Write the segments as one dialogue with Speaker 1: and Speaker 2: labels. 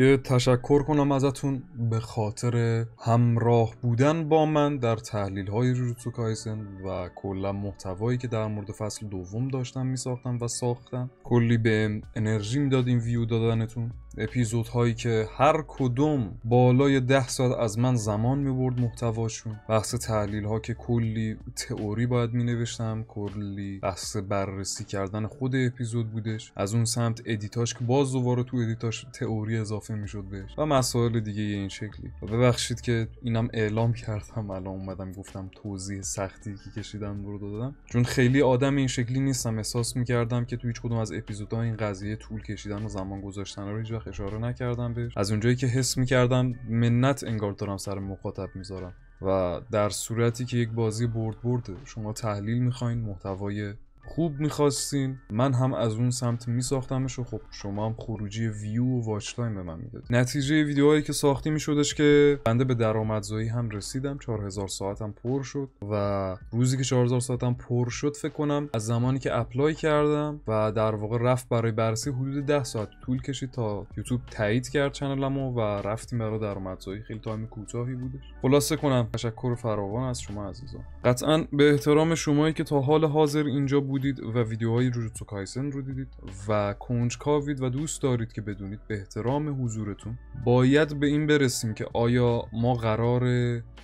Speaker 1: یه تشکر کنم ازتون به خاطر همراه بودن با من در تحلیل های کایسن و کلا محتوایی که در مورد فصل دوم داشتم می ساختم و ساختم کلی به انرژی میداد این ویو دادنتون اپیزودهایی که هر کدوم بالای ده ساعت از من زمان برد محتواشون بحث تحلیل ها که کلی تئوری باید نوشتم کلی بحث بررسی کردن خود اپیزود بودش از اون سمت ادیتاش که باز دوباره تو ادیتاش تئوری اضافه شد بهش و مسائل دیگه این شکلی و ببخشید که اینم اعلام کردم الان اومدم گفتم توضیح سختی که کشیدم رو دادم چون خیلی آدم این شکلی نیستم احساس میکردم که تو هیچ کدوم از اپیزودها این قضیه طول کشیدن و زمان گذاشتن رو اشاره نکردم بهش از اونجایی که حس میکردم منت انگار دارم سر مخاطب میذارم و در صورتی که یک بازی برد برده شما تحلیل میخواین محتوای خوب میخواستین من هم از اون سمت میساختمش و خب شما هم خروجی ویو و واچ تایم به من میداد نتیجه ویدیوهایی که ساختی میشدش که بنده به درآمدزایی هم رسیدم 4000 ساعتم پر شد و روزی که 4000 ساعتم پر شد فکر کنم از زمانی که اپلای کردم و در واقع رفت برای بررسی حدود 10 ساعت طول کشید تا یوتیوب تایید کرد چنلمو و رفتیم برای درآمدزایی خیلی تایم کوتاهی بودش خلاصه کنم تشکر فراوان از شما عزیزان قطعا به احترام شمایی که تا حال حاضر اینجا بود بودید و ویدیوهای جوجوتسو کایسن رو دیدید و کنجکاوید و دوست دارید که بدونید به احترام حضورتون باید به این برسیم که آیا ما قرار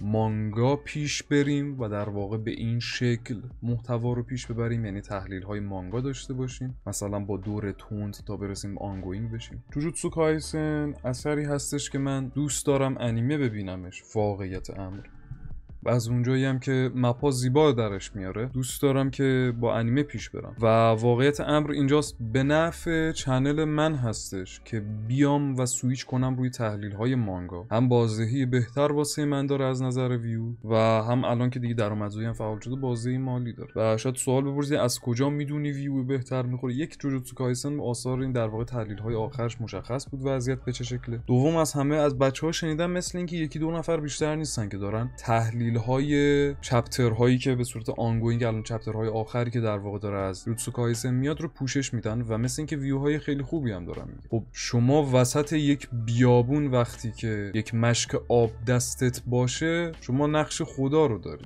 Speaker 1: مانگا پیش بریم و در واقع به این شکل محتوا رو پیش ببریم یعنی تحلیل های مانگا داشته باشیم مثلا با دور تند تا برسیم آنگوین بشیم جوجوتسو کایسن اثری هستش که من دوست دارم انیمه ببینمش واقعیت امر و از اونجایی هم که مپا زیبا درش میاره دوست دارم که با انیمه پیش برم و واقعیت امر اینجاست به نفع چنل من هستش که بیام و سویچ کنم روی تحلیل های مانگا هم بازدهی بهتر واسه من داره از نظر ویو و هم الان که دیگه درآمدزایی هم فعال شده بازدهی مالی داره و شاید سوال بپرسی از کجا میدونی ویو بهتر میخوره یک جوجوتسو کایسن آثار این در واقع تحلیل های آخرش مشخص بود وضعیت به چه شکله دوم از همه از بچه ها شنیدم مثل اینکه یکی دو نفر بیشتر نیستن که دارن تحلیل تحلیل های چپتر هایی که به صورت آنگوینگ الان چپتر های آخری که در واقع داره از روتسوکا کایسن میاد رو پوشش میدن و مثل اینکه ویو های خیلی خوبی هم دارن میگه خب شما وسط یک بیابون وقتی که یک مشک آب دستت باشه شما نقش خدا رو داری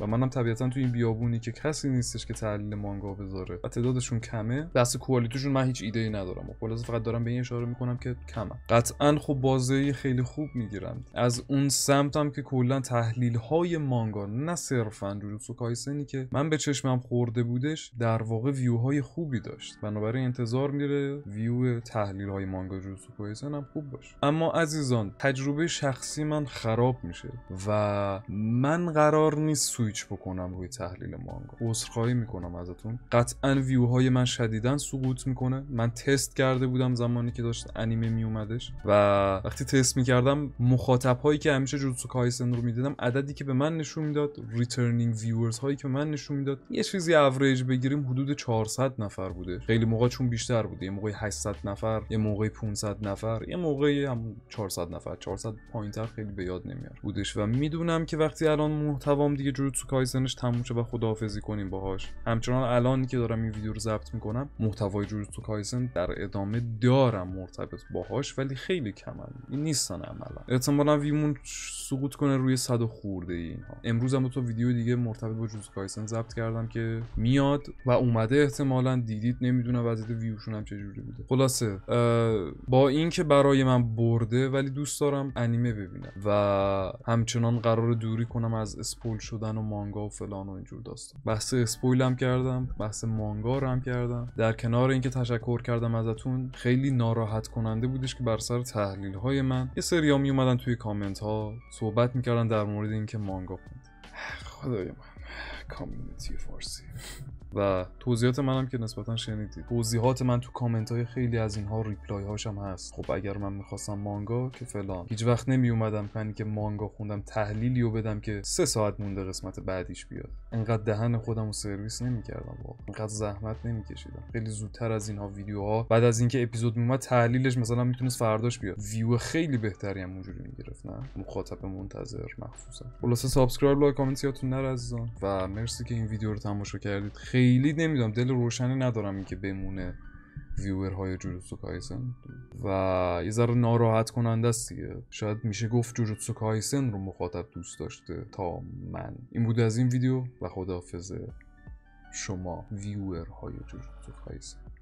Speaker 1: و منم طبیعتا تو این بیابونی که کسی نیستش که تحلیل مانگا بذاره و تعدادشون کمه دست کوالیتیشون من هیچ ایده ای ندارم و خلاص فقط دارم به این اشاره میکنم که کمه قطعا خب بازه خیلی خوب میگیرم از اون سمتم که کلا تحلیل های مانگا نه صرفا جوجوتسو کایسنی که من به چشمم خورده بودش در واقع های خوبی داشت بنابراین انتظار میره ویو تحلیل های مانگا جوجوتسو کایسن هم خوب باشه اما عزیزان تجربه شخصی من خراب میشه و من قرار نیست سویچ بکنم روی تحلیل مانگا عذرخواهی میکنم ازتون قطعا های من شدیدا سقوط میکنه من تست کرده بودم زمانی که داشت انیمه میومدش و وقتی تست میکردم مخاطب هایی که همیشه جوتسو کایسن رو میدیدم عددی که به من نشون میداد ریترنینگ ویورز هایی که من نشون میداد یه چیزی اوریج بگیریم حدود 400 نفر بوده خیلی موقع چون بیشتر بوده یه موقع 800 نفر یه موقع 500 نفر یه موقع هم 400 نفر 400 پایینتر خیلی به یاد نمیاد بودش و میدونم که وقتی الان محتوام دیگه جوت جوتسو کایزنش تموم شد و خداحافظی کنیم باهاش همچنان الان که دارم این ویدیو رو ضبط میکنم محتوای جوتسو کایزن در ادامه دارم مرتبط باهاش ولی خیلی کمن این نیستن عملا احتمالا ویمون سقوط کنه روی صد خورده ای اینها امروز هم تو ویدیو دیگه مرتبط با جوتسو کایزن ضبط کردم که میاد و اومده احتمالا دیدید نمیدونم وضعیت ویوشون هم چجوری بوده خلاصه با اینکه برای من برده ولی دوست دارم انیمه ببینم و همچنان قرار دوری کنم از اسپول شدن و مانگا و فلان و اینجور داستان بحث اسپویلم کردم بحث مانگا رو هم کردم در کنار اینکه تشکر کردم ازتون خیلی ناراحت کننده بودش که بر سر تحلیل های من یه سری ها می اومدن توی کامنت ها صحبت میکردن در مورد اینکه مانگا خوند خدای من کامیونیتی فارسی و توضیحات منم که نسبتا شنیدید توضیحات من تو کامنت های خیلی از اینها ریپلای هاشم هست خب اگر من میخواستم مانگا که فلان هیچ وقت نمی اومدم که مانگا خوندم تحلیلی رو بدم که سه ساعت مونده قسمت بعدیش بیاد انقدر دهن خودم سرویس نمیکردم واقعا انقدر زحمت نمیکشیدم خیلی زودتر از اینها ویدیوها بعد از اینکه اپیزود میومد تحلیلش مثلا میتونست فرداش بیاد ویو خیلی بهتری هم اونجوری میگرفت نه مخاطب منتظر مخصوصا خلاصه سابسکرایب لایک کامنت یادتون و مرسی که این ویدیو رو تماشا کردید خیلی خیلی نمیدونم دل روشنی ندارم اینکه بمونه ویور های جوجوتسو و یه ذره ناراحت کننده است دیگه شاید میشه گفت جوجوتسو کایسن رو مخاطب دوست داشته تا من این بود از این ویدیو و خداحافظ شما ویور های جوجوتسو